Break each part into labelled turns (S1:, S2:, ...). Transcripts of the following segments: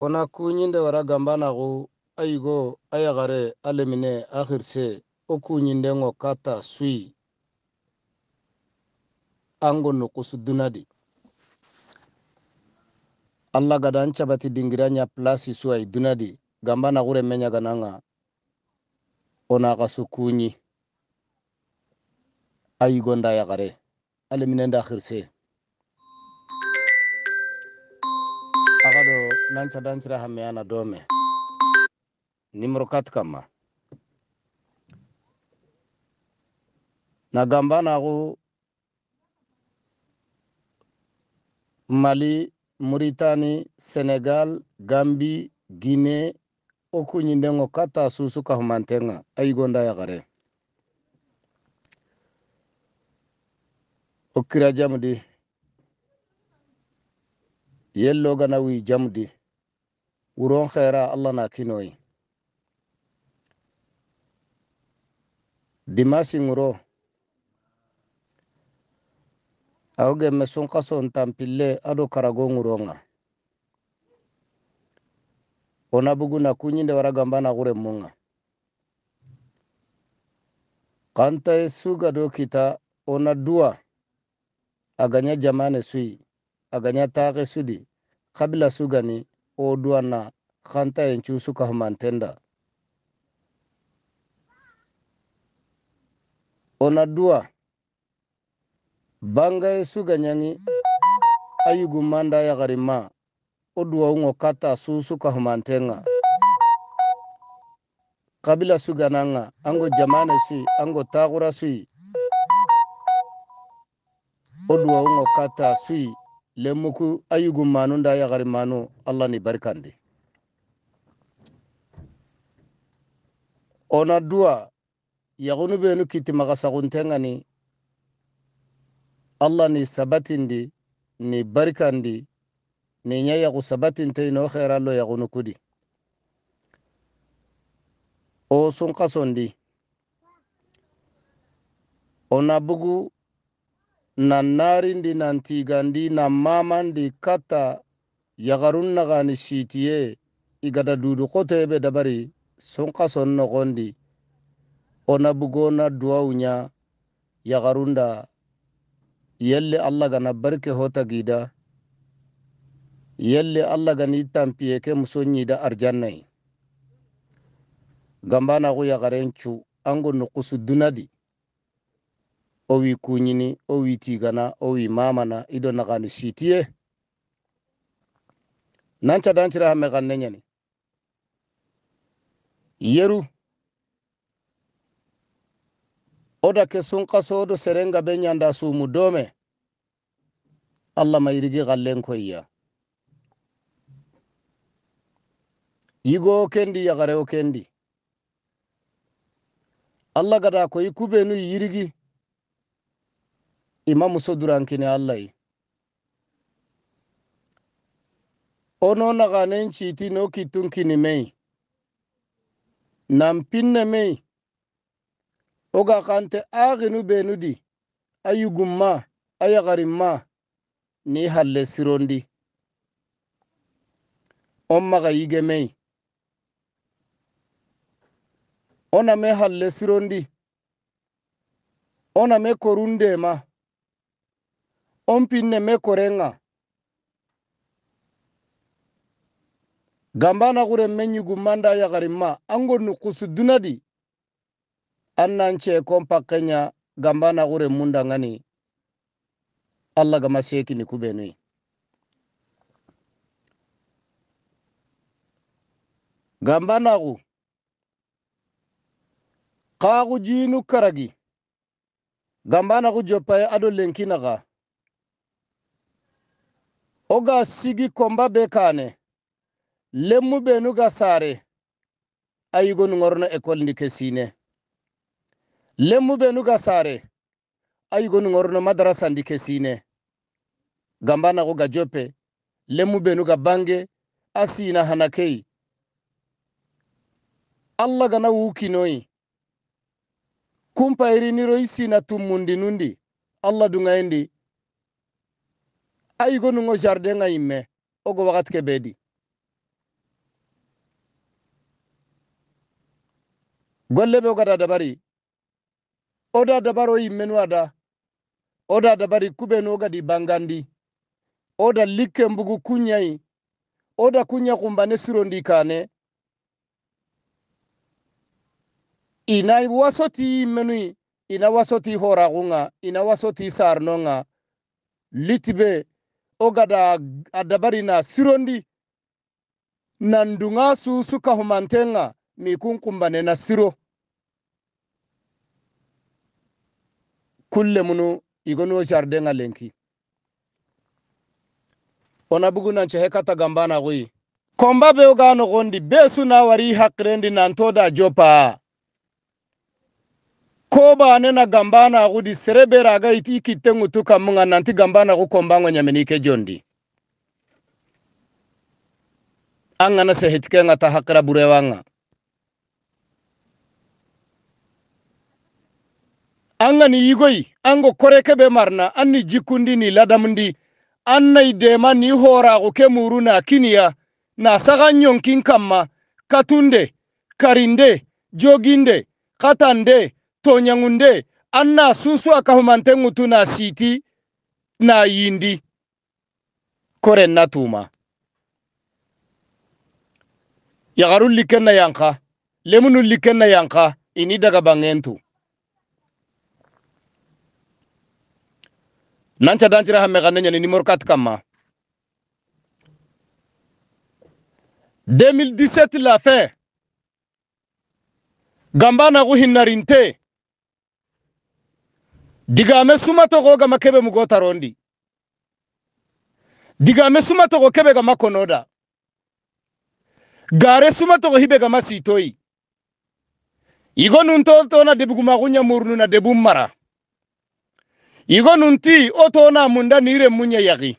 S1: wona kuɲinde wara gambanaxu a yigo a yaxare a lemine a xirise wo kuɲindenŋo ka ta sui ango nukusu dunadi allah gada n cabati dingira ɲa plasi su ayi dunadi gambanaxure me ɲagananga wona xa su kuɲi a yigonda yaxare a lemine nda xirise nanca dancira meana dome nimro kat kamma na gambanaku mali muritani senegal gambi guine okuñindengo kata susu kahumantenga ayigonda yakare okira jamdi yellogana wi jamdi wuron hera allah na kinoyi dimasi ŋuro awo gemme sunkason tampille ado karago ŋuronga ona bugu na kunyinde wara gamba na ŋure munga kantaye sugado kita ona duwa aganya jamane sui aganya taqe sudi kabila sugani o na xanta yencu suka humantenda ona banga bangaye suganyangi ayugu manda ya o odua ungo kata susuka humantenga kabila sugananga ango jamane si ango tagura si odua duwa ungo kata sui lemuku ayugu manu nda yagari manu allah ni barkandi ona duwa yagunu benu kiti maga saguntengani allah ni sabatindi ni barkandi ni nya yagu sabatinte ino kherallo yagunu kudi o sunkasondi ona bugu nannari ndi nantigandi nammama ndi katta yagarun nagani sitiye igada dudu duduqotebe dabari sunqason nogondi ona bugona duwawuya yagarunda yelle allah gana barke hota gida yelle allah gani tampiyeke musonyida arjannai gambanaku yagaren cu ango nuqusu dunadi o wi kuñini o wi tigana o wi mamana ido naxani sitiye nan cadantira hame xan ne yeru o dake sunqa soodo serenga be ñanda sumu dome allah ma irigi xallen koyya yigo kendi yagare o kendi allah gada koyi kubenu yirigi ima muso durankini allahy ono naganen chiti no kitun kinimei nan pinnemei oga kante aginu benudi ayugumma ayagarinma ni halle sirondi on maga yigemei ona me halle sirondi ona me korundema ompin ne me korenga gamba na gure menyi gumanda ya garima ango nukusu dunadi annan ce kompa kenya gamba na gure munda ngani allah gama seki ni kubenui gamba nagu kagu jinu karagi gamba nagu jopaye ado lenkinaga wo ga sigi komba be kane lemmu benu ga sare ayigo nuŋorno école ndi kesine lemmu benu ga sare ayigo nuŋorno madarasa ndi kesine gamba nago ga jope lemmu benu ga bange a sina hanakei allah gana iri niro i sina tummundi nundi allah duŋayendi aigo nungo jardin ga ime ogo wakat ke bedi golle be ogada dabari oda dabaro ime nuada oda dabari kube nuoga di bangandi oda like mbugu kunyai oda kunya kumbane siro ndikane ina wasoti imenui ina wasoti horagunga ina wasoti sarnonga litibe o adabari na sirondi na sirondi nandunga su suka humantenga mikun na siro kulle munu igonuwo jardenga lenki ona bugu nanche hekata gambana gui komba be oga nogondi be su na wari nanto da jopa koba anena gambana gudi serebera ga iti kitengu tuka munga nanti gambana kukombango nyaminike jondi anga na sehitike nga tahakira bure wanga. anga ni igoi, ango korekebe marna ani jikundi ni ladamundi anna dema ni hora uke muru na kiniya na saka nyonkin kamma katunde karinde joginde katande tonyangunde anna susu akahumante ngutu na siti na yindi koren na tuma yagarul yanka lemunul likenna yanka ini daga bangentu nanca dancira hamme ganne nyani numero 4 kama 2017 la fin gambana ku hinnarinte digame suma togo gama kebe mugota rondi digame suma togo kebe ga makonoda gare suma togo hibe ga masitoi igo nunto na debu kunya murnu na debu mara igo nunti na munda nire munya yagi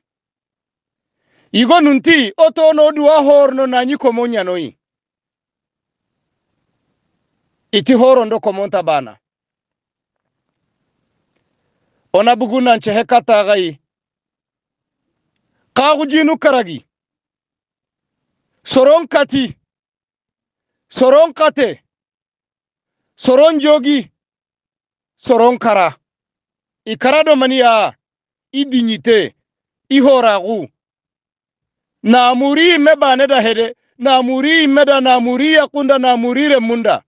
S1: igo nunti otona oduwa horno nyiko komonya noi iti ndo komonta bana ona bugunan chehe kataagai jinu karagi soron kati soron kate soron jogi soron kara ikara domaniya i dignité i horagu naamuri imme baneda hede naamuri immeda naamuri yakunda naamuri remunda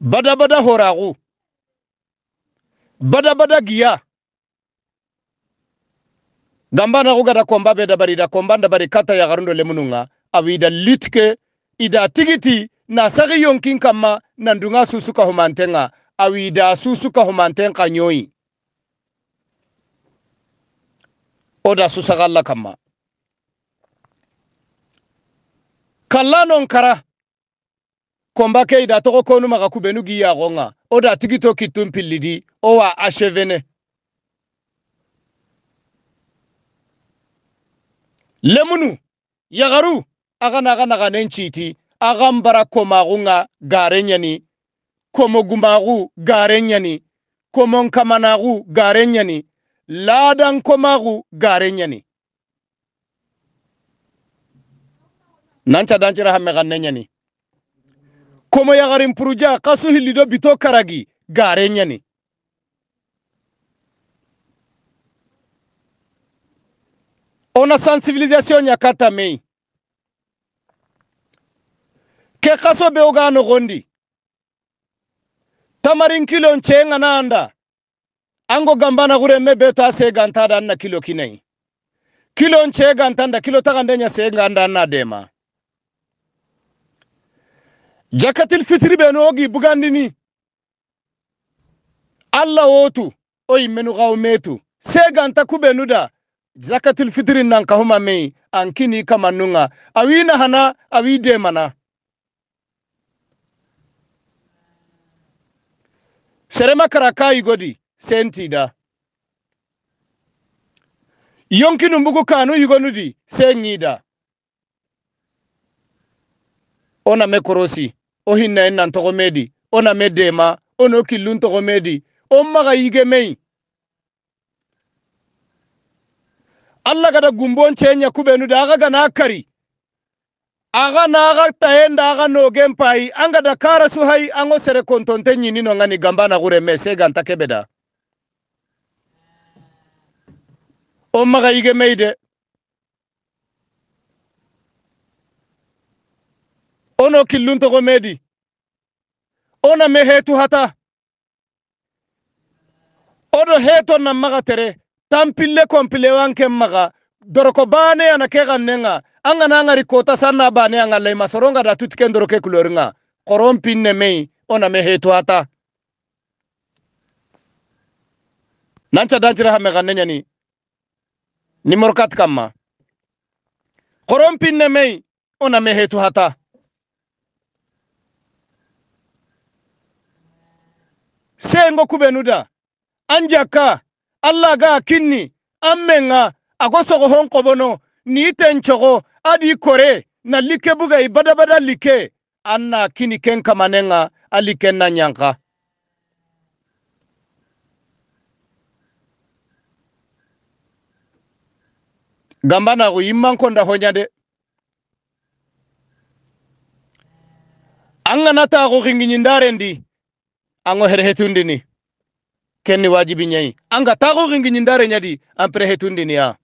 S1: badabada horagu badabada giya na ko gada komba be dabari da komba dabari kata ya garundo le mununga awida litke ida tigiti na sagi yonkin kama nandunga susuka humantenga awida susuka humantenga nyoi oda susagalla kama kallanon kara komba ke ida togo konu maga kubenu gi gonga oda tigito kitum pilidi owa ashevene lemunu yagaru agana agana ganen chiti agambara komagunga garenyani komogumagu garenyani komonkamanagu garenyani ladan komagu garenyani nanca dancira hamme gannenyani komo gari mpuruja kasu hilido bito karagi nyani. ona ya kata mei ke kaso be oga nogondi tamarin kilon nchenga na anda ango gambana me beto a segantada an na kilo kinai kilon ce gantanda kilo takandenya se gantada anna dema jakatil fitiri ɓe noogi bugandini allah wotu metu. yimmenu xawmetu seganta nuda zakatil fitiri nan huma mei an kini nunga awina nahana awide mana serema karaka kayi godi yonki numbuku kanu yigonudi da. ona me korosi o hinna en nan togomedi ona me dema ono killun togomedi o maga yige mei allah gada gumbon cenya kubenu da aga gana kari aga na aga taenda aga nogen pai anga da kara su hai ango sere kontonte nyini no ngani gambana gure me ganta kebeda o maga yige meide ono killun ko medi ona me hetu hata odo heto na maga tere tampille kompile wanke maga doroko bane ana ke gannenga anga na ngari kota sanna bane anga lay masoronga da tutken doroke kuloringa koron pinne mei ona me hetu hata nanca dancira ha me gannenya ni nimorkat kamma koron pinne mei ona me hetu hata sengo kubenuda anjaka allah ga kinni ammenga honko bono ni tenchogo adi kore na like buga ibada badabada like anna kini ken kamanenga aliken na nyanka gambanago immankonda hoñade an ganatago xingiñindarendi ango herhetundini kenni wajibi nyai anga tago gingi nyindare nyadi ampere ya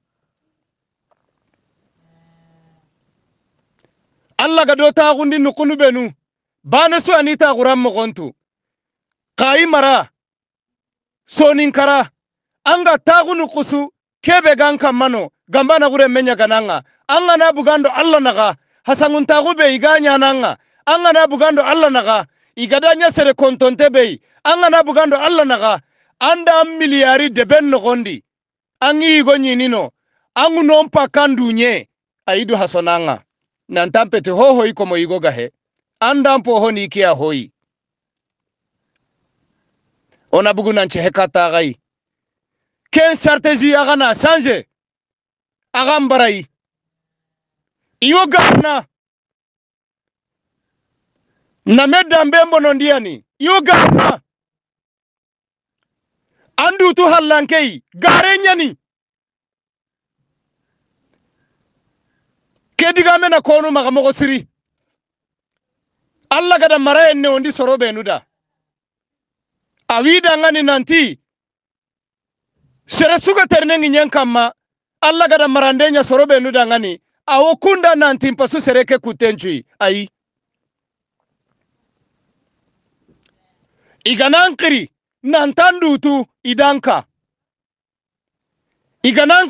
S1: Allah ga tagundi nukunu benu bana su anita guram mogontu kai mara sonin kara anga tagunu kusu kebe gan kammano gambana gure menya gananga anga na bugando Allah naga hasangun tagu be iganya nanga anga na bugando Allah naga igada nya sere kontonte be anga na bugando alla naga anda de miliyari deben nogondi angi nyini no angu nompa kandunye aidu hasonanga te hoho iko mo anda gahe ho ni kia hoi ona buguna nche hekata gai ken sartezi agana sanje agambarai iyo gana nameddanbe bonondiyani iyo gaama anduutu hallankei gaarenyani kedigame na konu maga mogo siri alla gada mara enne ondi soro benuda awidangani nanti sere suga ternengi nyen alla gada marandenya soro benudangani awo kunda nantin pasu sereke kutencui ayi iganankiri nantandutu idanka nan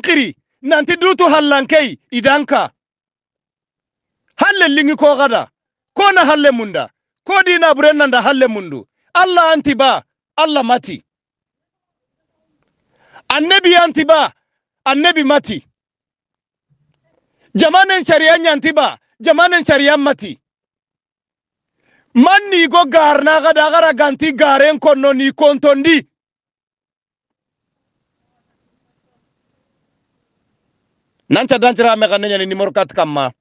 S1: nanti dutu idan idanka halle lingi ko gada ko na halle munda ko dina nan da halle mundu allah anti ba allah mati annabi anti ba annabi mati jamanen shari'an yanti ba jamanen shari'an mati manni go gaarnaa kada gara ganti gaareen konno ni kontondi nanca dancira mekanne nyani nimor kat kamma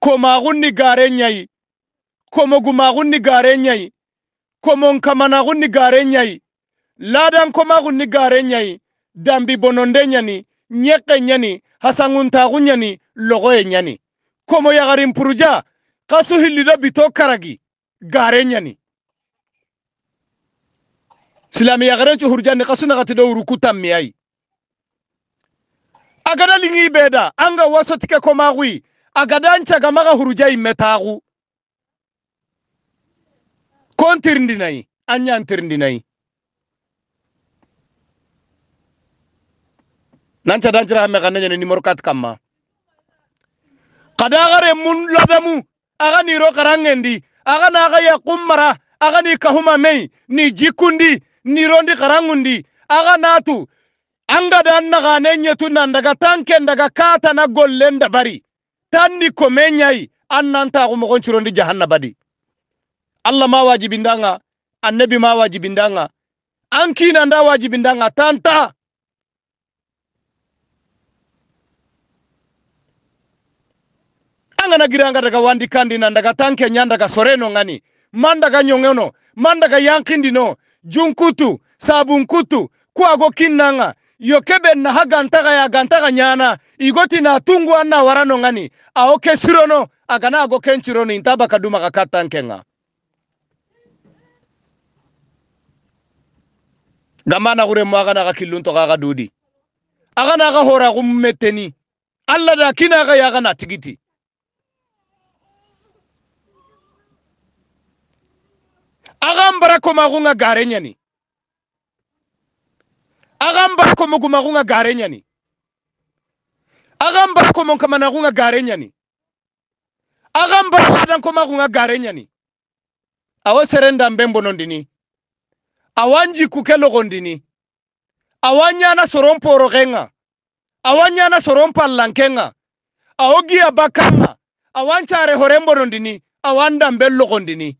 S1: komaaxunni gaareen ñayi komogumaaxunni gaareen ñayi komonkamaanaxunni gaareen ñayi laadan komaaxunni gaareen ñayi dambi bononde ñani ñeqe ñani hasanguntaaxu ñani loxoye ñani komo yaxarin puruja kasu hillida bito karagi garenyani silami yagarenchu hurjani kasu nagatido urukutamiyai agada lingi beda anga wasotike komagui agadancaga maga hurujai metagu kontirindinai anyantirindinai nanca dancira hame kananyani nimoro kat kamma kadagare mun ladamu aga niro karangendi aga naga ya kummara aga ni kahuma mei ni jikundi nirondi karangundi aga natu anga da annagane nyetu nan daga tanke daga kata na gollen da bari tanni komenyai annan ta kuma jahanna badi allah ma wajibindanga annabi ma wajibindanga an kinanda wajibindanga tanta anga na anganagiranga daga wandi kandi na daga tanke nyanda nyandaga soreno ngani manda nyongeno manda nyongono yankindi no junkutu sabunkutu kuago kinanga yokebe na ha gantaga ya gantaga nyana igoti na tungu anna warano ngani aoke sirono agana ago kenchirono intaba kaduma nga gamana gure mo agana ga killunto ga dudi agana ga hora gumeteni alla da kina ga ya gana tigiti agambara ko magunga garenyani agambara ko muguma gunga garenyani agambara ko monka managunga garenyani agambara hadan ko magunga garenyani awo serenda mbembo nondini awanji kukelo gondini awanyana soromporo na awanyana lankenga awogia bakanga awanda mbello gondini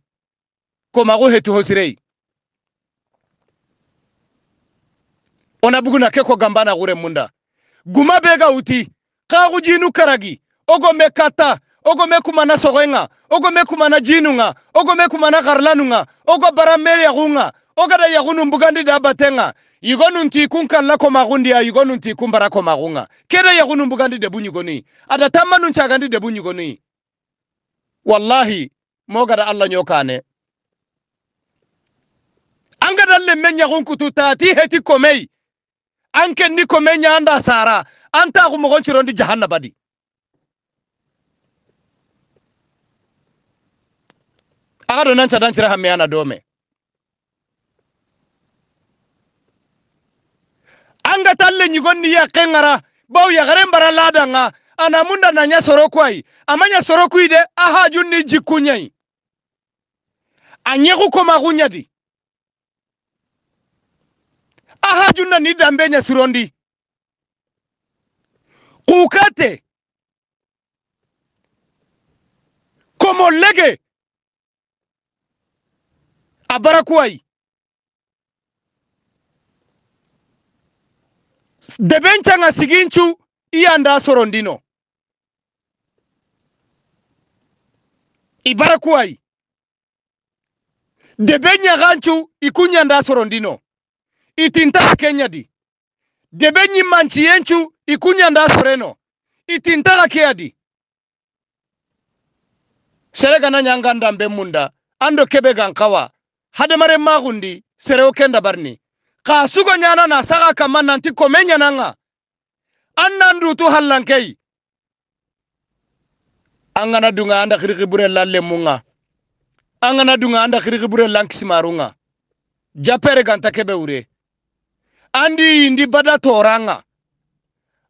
S1: koma go hetu hosirei ona buguna ke ko gambana gure munda guma bega uti ka go jinu karagi ogo mekata ogo kumana sogoenga ogome kumana jinunga ogome kumana garlanunga ogo bara ogo da ya gunu mbugandi da batenga yigo nunti kun kalla komagundiya yigo nunti koma gunga komagunga ya gunu mbugandi debu nyigoni ada tamma nun cagandi debu nyigoni wallahi mogada allah nyokane anga dalle menya hunkutu taati heti komei anke ni komenya anda sara anta ku mogon chirondi jahannabadi aga do nan chadan chira hamme ana dome anga talle nyigon ni yakengara baw yagare mbara ladanga ana munda na nya sorokwai amanya sorokui de aha junni jikunyai anyeku koma kunyadi aha juna ni dambe surondi kukate komolege abarakuwai debencanga sigincu iyanda sorondino ibarakuwai debenyagancu ikunyanda sorondino itinta kenya di debe manchi yenchu ikunyanda freno itintala di. serega na nyanganda mbe munda ando kebe gankawa hademare magundi sereo kenda barni ka nyana na saga kama nanti komenya nanga annandu tu hallankei angana dunga anda khiriki bure lemunga, munga angana dunga anda kibure bure lankisimarunga japere ganta kebe ure andi ndi bada toranga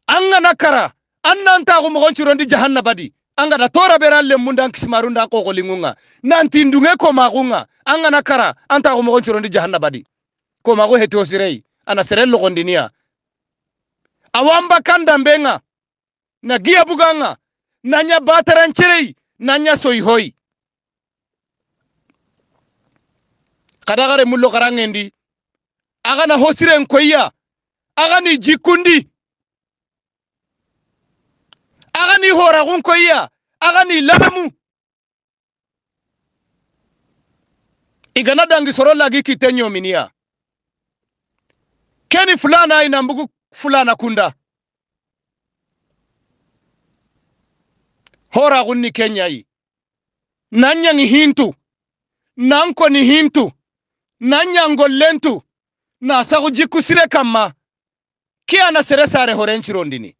S1: anga nakara annan ta ko mogon curondi jahannaba di anga da tora beran le dan kismaru dan lingunga nanti ndunge ko magunga anga nakara anta ko mogon curondi jahannaba di ko mago heto sirei ana serel logondinia ya. awamba kanda mbenga na gia buganga nanya bataran cirei nanya soihoi gare mullo karangendi na hosire nkoya ni jikundi hora horagu aga ni labemu igana dangi soro lagi kitenyo minia keni fulana mbugu fulana kunda horagunni kenyayi nanyangi hintu nanko ni hintu nanyangollentu sa khujikusile kama na sere sare horenchi rondini